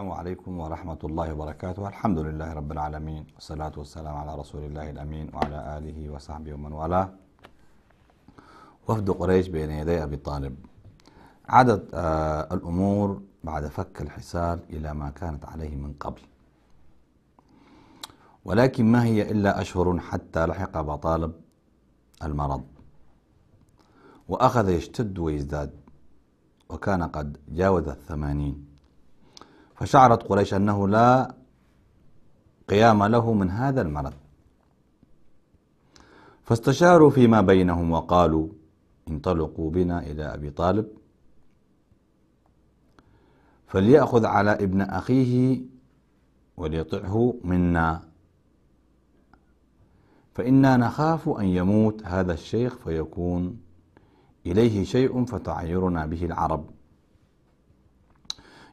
السلام عليكم ورحمة الله وبركاته الحمد لله رب العالمين والصلاة والسلام على رسول الله الأمين وعلى آله وصحبه ومن والاه وفد قريش بين يدي أبي طالب عادت آه، الأمور بعد فك الحصار إلى ما كانت عليه من قبل ولكن ما هي إلا أشهر حتى لحق أبا طالب المرض وأخذ يشتد ويزداد وكان قد جاوز الثمانين فشعرت قريش أنه لا قيام له من هذا المرض فاستشاروا فيما بينهم وقالوا انطلقوا بنا إلى أبي طالب فليأخذ على ابن أخيه وليطعه منا فإنا نخاف أن يموت هذا الشيخ فيكون إليه شيء فتعيرنا به العرب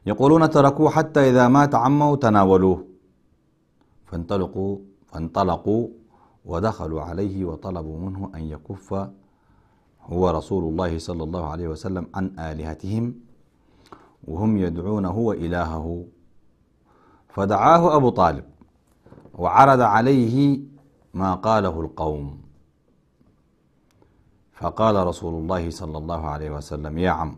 يقولون تركوه حتى إذا مات عمه تناولوه فانطلقوا فانطلقوا ودخلوا عليه وطلبوا منه أن يكف هو رسول الله صلى الله عليه وسلم عن آلهتهم وهم يدعون هو إلهه فدعاه أبو طالب وعرض عليه ما قاله القوم فقال رسول الله صلى الله عليه وسلم يا عم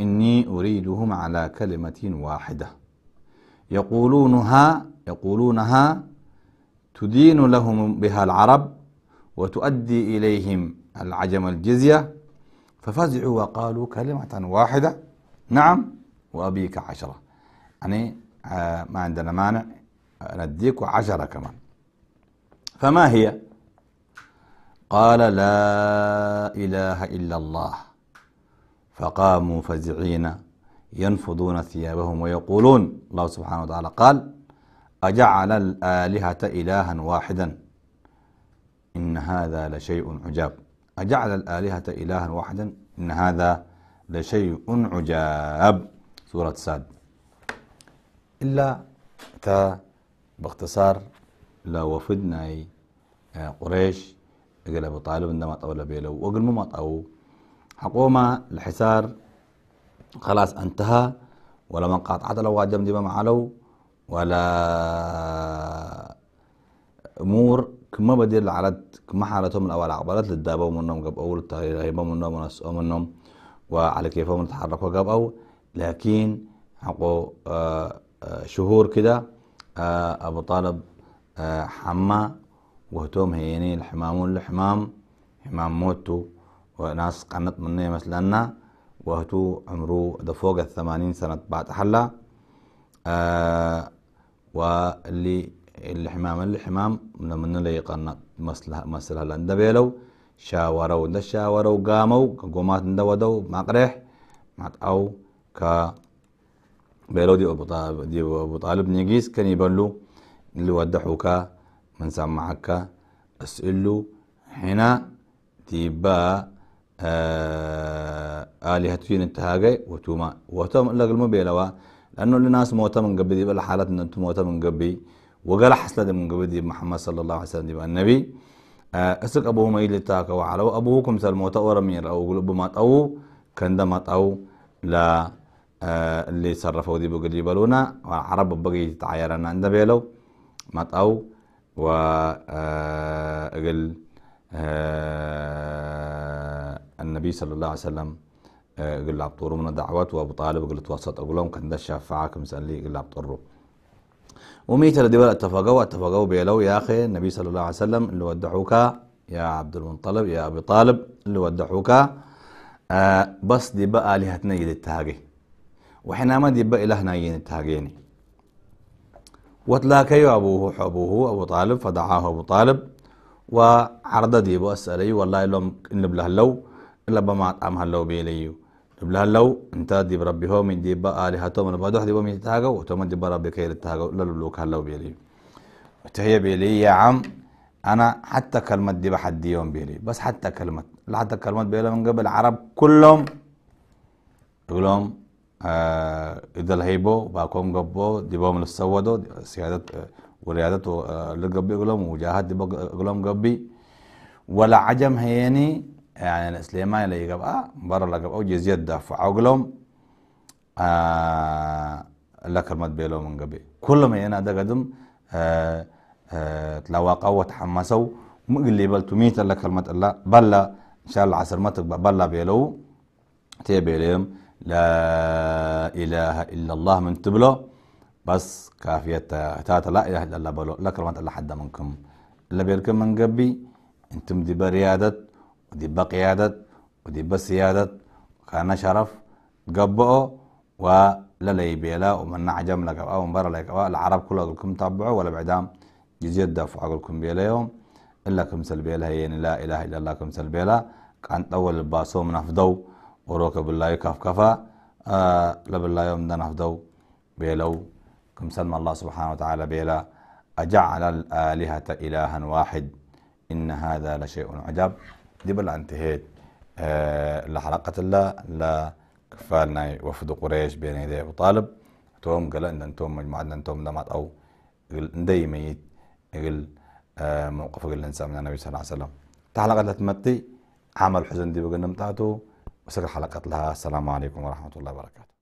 إني أريدهم على كلمة واحدة يقولونها يقولونها تدين لهم بها العرب وتؤدي إليهم العجم الجزية ففزعوا وقالوا كلمة واحدة نعم وأبيك عشرة يعني آه، ما عندنا مانع نديك عشرة كمان فما هي قال لا إله إلا الله فقاموا فزعين ينفضون ثيابهم ويقولون الله سبحانه وتعالى قال أجعل الآلهة إلها واحدا إن هذا لشيء عجاب أجعل الآلهة إلها واحدا إن هذا لشيء عجاب سورة ساد إلا تا باختصار لو وفدنا آه، قريش قال أبو طالب عندما طول بيلو وقل ما طول حقوما الحصار خلاص انتهى ولا من قاطعت لو واجب دي ما علو ولا امور كما بدير العرض كما حالتهم الاول عبرت للدابه منهم قبل اول تقريبا منهم ونسقوا منهم وعلى كيفهم نتحركوا قبل لكن حقو آآ آه، آآ آه، شهور كده آه، ابو طالب حما وهتوم هيني الحمام الحمام حمام موتو وناس قنط مني مثلنا وهتو عمره ده فوق الثمانين سنة بعد حلا آه واللي الحمام اللي حمام من من اللي قنت مثلها مثلها لندا بيلو شاوروا ده شاوروا قاموا قومات ندودوا مقرح مات أو ك بيلو دي أبو طالب دي أبو طالب نيجيس كان يبلو اللي ودحوك من سمعك اسئلو هنا تيبا آه، آلهة تين انتهاجي وتوما وتم لقل وا لأنه الناس موتا من قبدي بل حالات أنتم موتا من قبي وقال حسلة من قبدي محمد صلى الله عليه وسلم دي النبي آه، أسك أبوه ما يلي يلتاك وعلى أبوكم سال موتا ورمير أو قلوب ما أو كندمت أو لا آه، اللي صرفوا دي بقلي بلونا وعرب بقي تعيرنا عند بيلو ما أو وقل أه النبي صلى الله عليه وسلم آه، قال قل ابطرو من دعوات وابو طالب قال توسط اقولهم كان الشافعه كمسان لي قل ابطرو وميت لديوال اتفقوا اتفقوا بيلو يا اخي النبي صلى الله عليه وسلم اللي ودعوك يا عبد المنطلب يا ابي طالب اللي ودعوك آه، بس دي بقى الهتنا يد التهاجي وحنا ما دي بقى الهنا يد التهاجيني وتلاكي ابوه حبوه ابو طالب فدعاه ابو طالب وعرض دي بأسألي والله لهم نبله لو لبا ما عم هلو بيليو لبلا هلو انت دي بربي هومي دي با آلهتهم لبا دوح دي بومي تتهاجو وتوم دي بربي كير تتهاجو للوك هلو بيليو وتهي بيلي يا عم انا حتى كلمة دي بحد يوم بيلي بس حتى كلمة لا حتى كلمة بيلي من قبل العرب كلهم يقول آه إذا الهيبو باكم قبو دي بوم للسودو سيادة وريادته آه للقبي يقول وجاهد دي قبي ولا عجم هيني يعني سليمان اللي أه برا اللي يقبقى جزية دافع عقلهم آه لا كرمت بيلو من قبل كل ما ينا ده قدم آه آه تلاواقوا وتحمسوا اللي بلتو ميت الله كلمة الله بلا إن شاء الله عصر ما تقبق بلا بيلو تيبيليم لا إله إلا الله من تبلو بس كافية تاتا لا إله إلا الله بلو لا كلمة الله حدا منكم اللي بيركم من قبي انتم دي بريادة ودب قيادة ودب سيادة كان شرف تقبعه ولا بيلا ومن عجم لك أو من برا لك العرب كلها لكم تابعوا ولا بعدام جزية لكم كلكم بيليهم إلا كم سلبيلا يعني لا إله إلا الله كم سلبيلا كان أول الباسو من أفضو وروك بالله كف كفا آه لبالله يوم دان أفضو بيلو كم سلم الله سبحانه وتعالى بيلا أجعل الآلهة إلها واحد إن هذا لشيء عجب دبل عن تهيد آه، لحلقة الله لا كفالنا وفد قريش بين يدي أبو طالب توم قال إن أنتم مجموعة أن أنتم دمات أو ندي ميت قل آه، موقف قل الإنسان من النبي صلى الله عليه وسلم تحلقة لتمتي عمل حزن دي بقنم نمتعته وسكر حلقة لها السلام عليكم ورحمة الله وبركاته